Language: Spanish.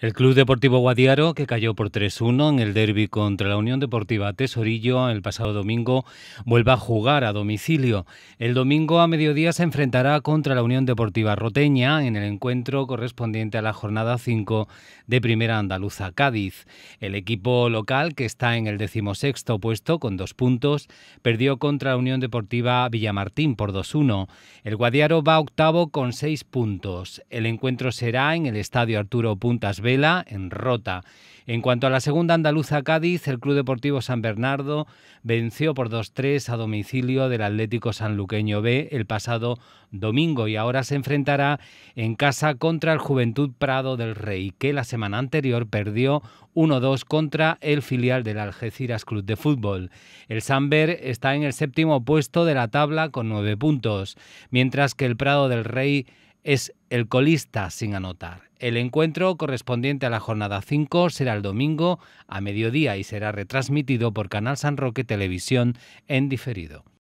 El Club Deportivo Guadiaro, que cayó por 3-1 en el derby contra la Unión Deportiva Tesorillo el pasado domingo, vuelve a jugar a domicilio. El domingo a mediodía se enfrentará contra la Unión Deportiva Roteña en el encuentro correspondiente a la jornada 5 de Primera Andaluza Cádiz. El equipo local, que está en el decimosexto puesto con dos puntos, perdió contra la Unión Deportiva Villamartín por 2-1. El Guadiaro va octavo con seis puntos. El encuentro será en el Estadio Arturo Puntas Vela en Rota. En cuanto a la segunda andaluza Cádiz, el Club Deportivo San Bernardo venció por 2-3 a domicilio del Atlético Sanluqueño B el pasado domingo y ahora se enfrentará en casa contra el Juventud Prado del Rey, que la semana anterior perdió 1-2 contra el filial del Algeciras Club de Fútbol. El Samber está en el séptimo puesto de la tabla con nueve puntos, mientras que el Prado del Rey es el colista sin anotar. El encuentro correspondiente a la jornada 5 será el domingo a mediodía y será retransmitido por Canal San Roque Televisión en diferido.